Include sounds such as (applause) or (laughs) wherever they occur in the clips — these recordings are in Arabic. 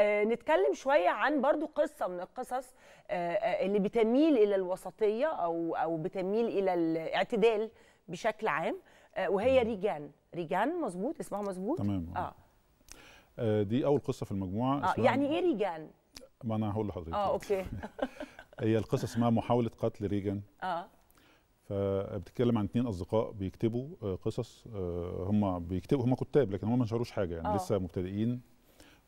آه، نتكلم شويه عن برضو قصه من القصص آه، آه، اللي بتميل الى الوسطيه او او بتميل الى الاعتدال بشكل عام وهي ريجان ريجان مظبوط اسمها مظبوط تمام اه دي اول قصه في المجموعه اه يعني ايه ريجان ما انا هقول لحضرتك اه اوكي (laughs) هي القصه اسمها محاوله قتل ريجان اه فبتتكلم عن اثنين اصدقاء بيكتبوا قصص هم بيكتبوا هم كتاب لكن هم ما نشروش حاجه يعني أوه. لسه مبتدئين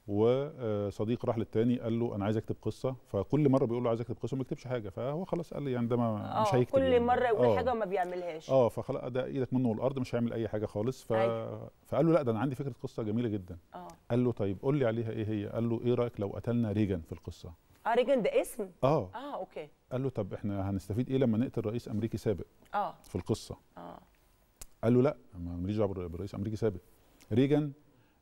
وصديق راح للتاني قال له انا عايز اكتب قصه فكل مره بيقول له عايز اكتب قصه ما بيكتبش حاجه فهو خلاص قال لي يعني ده ما مش آه، هيكتب كل يعني. مره يقول أوه. حاجه وما بيعملهاش اه فخلاص ده ايدك منه والارض مش هيعمل اي حاجه خالص ف... أيوة. فقال له لا ده انا عندي فكره قصه جميله جدا أوه. قال له طيب قول لي عليها ايه هي قال له ايه رايك لو قتلنا ريجن في القصه اه ريجن ده اسم اه اه اوكي قال له طب احنا هنستفيد ايه لما نقتل رئيس امريكي سابق اه في القصه اه قال له لا ماليش دعوه برئيس امريكي سابق ريجن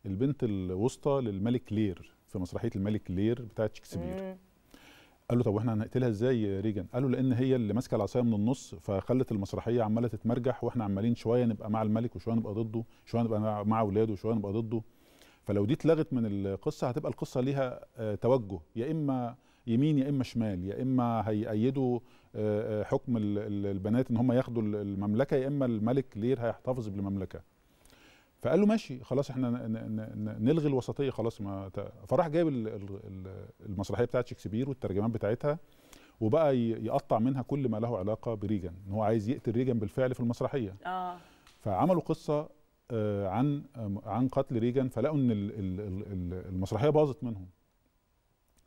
البنت الوسطى للملك لير في مسرحيه الملك لير بتاعه شكسبير قال له طب واحنا هنقتلها ازاي ريجن قال له لان هي اللي ماسكه العصايه من النص فخلت المسرحيه عماله تتمرجح واحنا عمالين شويه نبقى مع الملك وشويه نبقى ضده شويه نبقى مع اولاده وشويه نبقى ضده فلو دي اتلغت من القصه هتبقى القصه ليها آه، توجه يا اما يمين يا اما شمال يا اما هيأيدوا آه، آه، حكم البنات ان هم ياخدوا المملكه يا اما الملك لير هيحتفظ بالمملكه فقال له ماشي خلاص احنا نلغي الوسطيه خلاص ما فراح جايب المسرحيه بتاعت شكسبير والترجمات بتاعتها وبقى يقطع منها كل ما له علاقه بريجن ان هو عايز يقتل ريجن بالفعل في المسرحيه اه فعملوا قصه آه، عن عن قتل ريجن فلقوا ان المسرحيه باظت منهم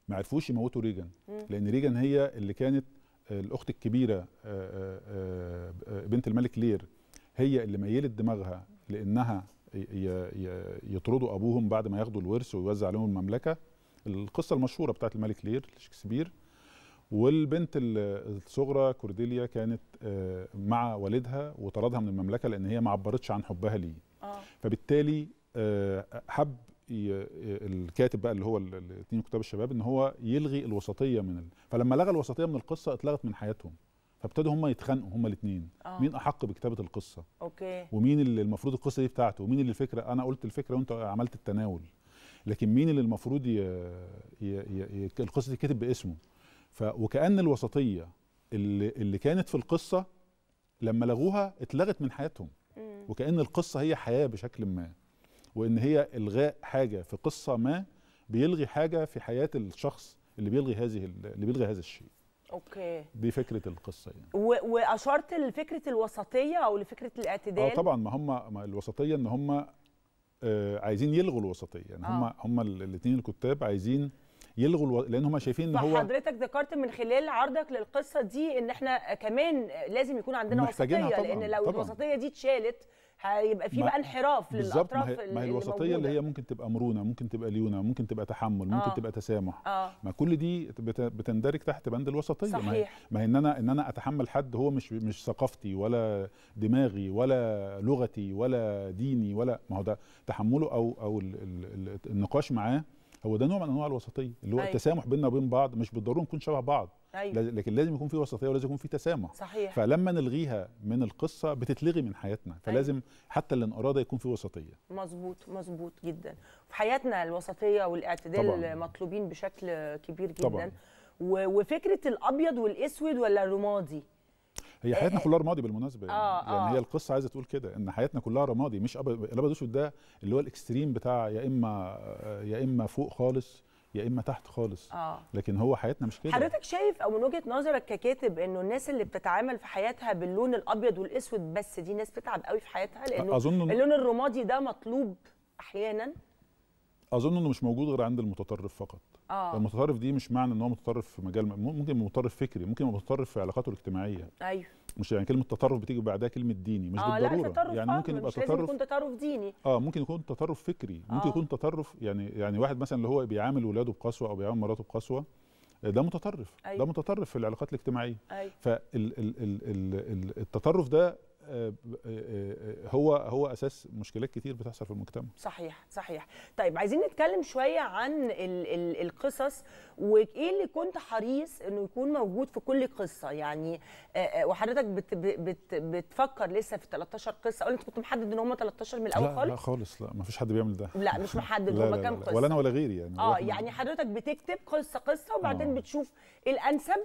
ما عرفوش يموتوا ريجن لان ريجن هي اللي كانت الاخت الكبيره آه، آه، بنت الملك لير هي اللي ميلت دماغها لانها يطردوا ابوهم بعد ما ياخدوا الورث ويوزع عليهم المملكه القصه المشهوره بتاعت الملك لير شكسبير والبنت الصغرى كورديليا كانت آه، مع والدها وطردها من المملكه لان هي ما عبرتش عن حبها ليه آه. فبالتالي آه، حب آه، الكاتب بقى اللي هو الاثنين كتاب الشباب ان هو يلغي الوسطيه من ال... فلما لغى الوسطيه من القصه اتلغت من حياتهم فابتدوا هم يتخانقوا هم الاثنين آه. مين احق بكتابه القصه اوكي ومين اللي المفروض القصه دي بتاعته ومين اللي الفكره انا قلت الفكره وانت عملت التناول لكن مين اللي المفروض ي... ي... ي... ي... القصه دي كتب باسمه ف... وكان الوسطيه اللي... اللي كانت في القصه لما لغوها اتلغت من حياتهم مم. وكان القصه هي حياه بشكل ما وان هي الغاء حاجه في قصه ما بيلغي حاجه في حياه الشخص اللي بيلغي هذه اللي بيلغي هذا الشيء اوكي دي فكره القصه يعني واشرت لفكره الوسطيه او لفكره الاعتدال اه طبعا ما هم الوسطيه ان هم آه عايزين يلغوا الوسطيه يعني هم آه. هم الاثنين الكتاب عايزين يلغوا الو... لان هم شايفين ان هو حضرتك ذكرت من خلال عرضك للقصه دي ان احنا كمان لازم يكون عندنا وسطيه طبعًا. لان لو طبعًا. الوسطيه دي اتشالت هيبقى في بقى انحراف للاطراف ما هي, اللي ما هي الوسطيه اللي, هي ممكن تبقى مرونه ممكن تبقى ليونه ممكن تبقى تحمل ممكن آه. تبقى تسامح آه. ما كل دي بتندرج تحت بند الوسطيه صحيح. ما هي, ان انا ان انا اتحمل حد هو مش مش ثقافتي ولا دماغي ولا لغتي ولا ديني ولا ما هو ده تحمله او او الـ الـ النقاش معاه هو ده نوع من انواع الوسطيه اللي هو أيوة. التسامح بيننا وبين بعض مش بالضروره نكون شبه بعض أيوة. لكن لازم يكون في وسطيه ولازم يكون في تسامح صحيح. فلما نلغيها من القصه بتتلغي من حياتنا فلازم أيوة. حتى الانقراض يكون في وسطيه مظبوط مظبوط جدا في حياتنا الوسطيه والاعتدال طبعًا. مطلوبين بشكل كبير جدا طبعًا. وفكره الابيض والاسود ولا الرمادي هي آه، حياتنا آه. كلها رمادي بالمناسبه يعني, آه يعني آه. هي القصه عايزه تقول كده ان حياتنا كلها رمادي مش الابيض والاسود ده اللي هو الاكستريم بتاع يا اما يا اما فوق خالص يا اما تحت خالص آه. لكن هو حياتنا مش كده حضرتك شايف او من وجهه نظرك ككاتب انه الناس اللي بتتعامل في حياتها باللون الابيض والاسود بس دي ناس بتتعب قوي في حياتها لانه أظن اللون الرمادي ده مطلوب احيانا اظن انه مش موجود غير عند المتطرف فقط آه. المتطرف دي مش معنى ان هو متطرف في مجال ممكن متطرف فكري ممكن متطرف في علاقاته الاجتماعيه ايوه مش يعني كلمه تطرف بتيجي بعدها كلمه ديني مش آه بالضروره لا تطرف يعني آه، ممكن يبقى مش تطرف لازم يكون تطرف ديني اه ممكن يكون تطرف فكري آه. ممكن يكون تطرف يعني يعني واحد مثلا اللي هو بيعامل ولاده بقسوه او بيعامل مراته بقسوه آه، ده متطرف أيوة. ده متطرف في العلاقات الاجتماعيه أيوة. فالتطرف ده آه، آه، آه، هو هو اساس مشكلات كتير بتحصل في المجتمع صحيح صحيح طيب عايزين نتكلم شويه عن الـ الـ القصص وايه اللي كنت حريص انه يكون موجود في كل قصه يعني وحضرتك بت بت بتفكر لسه في 13 قصه قلت كنت محدد ان هم 13 من الاول خالص لا خالص لا ما فيش حد بيعمل ده لا مش (laughs) محدد هم كام قصه ولا انا ولا غيري يعني اه يعني حضرتك بتكتب قصه قصه وبعدين آه. بتشوف الانسب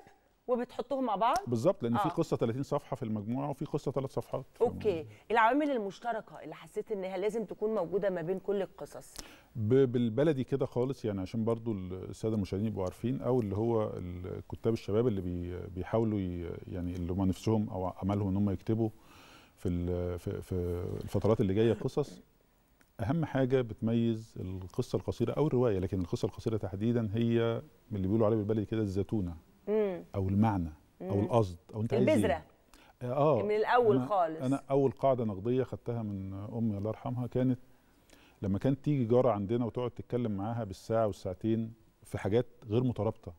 وبتحطهم مع بعض بالظبط لان آه. في قصه 30 صفحه في المجموعه وفي قصه ثلاث صفحات اوكي العوامل المشتركه اللي حسيت انها لازم تكون موجوده ما بين كل القصص بالبلدي كده خالص يعني عشان برضو الساده المشاهدين يبقوا عارفين او اللي هو الكتاب الشباب اللي بي بيحاولوا يعني اللي هم نفسهم او املهم ان هم يكتبوا في في الفترات اللي جايه قصص اهم حاجه بتميز القصه القصيره او الروايه لكن القصه القصيره تحديدا هي اللي بيقولوا عليها بالبلدي كده الزتونه او المعنى مم. او القصد او انت عايز إيه؟ البذره آه،, اه من الاول أنا خالص انا اول قاعده نقديه خدتها من امي الله يرحمها كانت لما كانت تيجي جاره عندنا وتقعد تتكلم معاها بالساعه والساعتين في حاجات غير مترابطه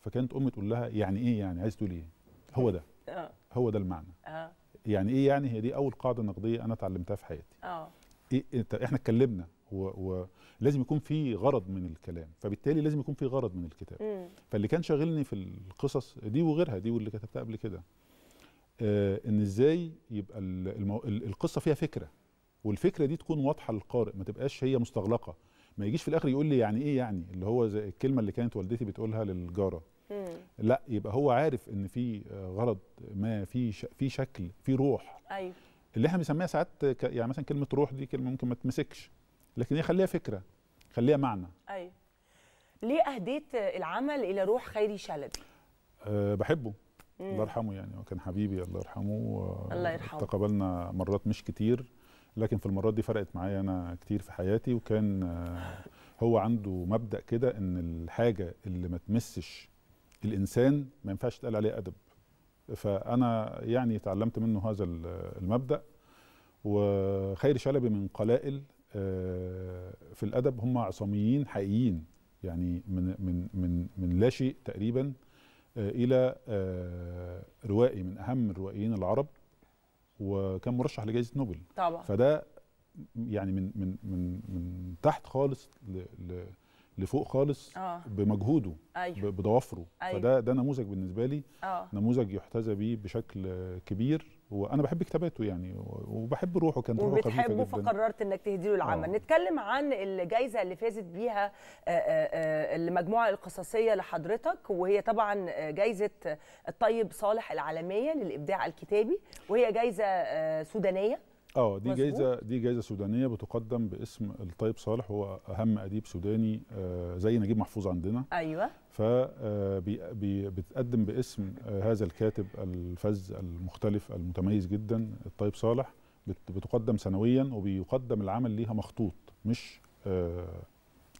فكانت امي تقول لها يعني ايه يعني عايز تقول ايه هو ده آه. هو ده المعنى آه. يعني ايه يعني هي دي اول قاعده نقديه انا اتعلمتها في حياتي اه إيه احنا اتكلمنا ولازم يكون في غرض من الكلام فبالتالي لازم يكون في غرض من الكتاب مم. فاللي كان شاغلني في القصص دي وغيرها دي واللي كتبتها قبل كده آه ان ازاي يبقى المو... القصه فيها فكره والفكره دي تكون واضحه للقارئ ما تبقاش هي مستغلقه ما يجيش في الاخر يقول لي يعني ايه يعني اللي هو زي الكلمه اللي كانت والدتي بتقولها للجاره لا يبقى هو عارف ان في غرض ما في ش... في شكل في روح ايوه اللي احنا بنسميها ساعات ك... يعني مثلا كلمه روح دي كلمه ممكن ما تمسكش لكن هي خليها فكره خليها معنى ايوه ليه اهديت العمل الى روح خيري شلبي أه بحبه الله يرحمه يعني هو كان حبيبي الله يرحمه آه، الله يرحمه تقابلنا مرات مش كتير لكن في المرات دي فرقت معايا انا كتير في حياتي وكان آه، هو عنده مبدا كده ان الحاجه اللي ما تمسش الانسان ما ينفعش تقال عليه ادب فانا يعني تعلمت منه هذا المبدا وخير شلبي من قلائل آه، في الادب هم عصاميين حقيقيين يعني من من من من لا شيء تقريبا آه، الى آه، روائي من اهم الروائيين العرب وكان مرشح لجائزه نوبل طبعا فده يعني من من من من تحت خالص ل لفوق خالص آه. بمجهوده أيوه. بضوافره أيوه. فده ده نموذج بالنسبه لي آه. نموذج يحتذى به بشكل كبير وانا بحب كتاباته يعني وبحب روحه كان روحه وبتحبه فقررت انك تهدي له العمل آه. نتكلم عن الجائزه اللي فازت بيها آه، آه، آه، المجموعه القصصيه لحضرتك وهي طبعا جائزه الطيب صالح العالميه للابداع الكتابي وهي جائزه سودانيه اه دي مزبوط. جايزه دي جايزه سودانيه بتقدم باسم الطيب صالح هو اهم اديب سوداني آه، زي نجيب محفوظ عندنا ايوه ف آه، بتقدم باسم آه، هذا الكاتب الفذ المختلف المتميز جدا الطيب صالح بتقدم سنويا وبيقدم العمل ليها مخطوط مش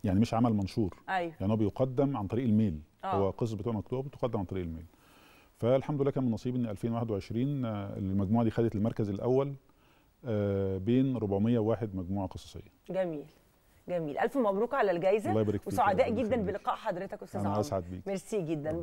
يعني مش عمل منشور أيوة. يعني هو بيقدم عن طريق الميل أوه. هو قصص بتبقى مكتوبه بتقدم عن طريق الميل فالحمد لله كان من نصيبي ان 2021 المجموعه دي خدت المركز الاول آه، بين 401 مجموعه قصصيه جميل جميل الف مبروك على الجائزه الله يبارك فيك وسعداء جدا بلقاء حضرتك استاذ عمرو انا اسعد بيك ميرسي جدا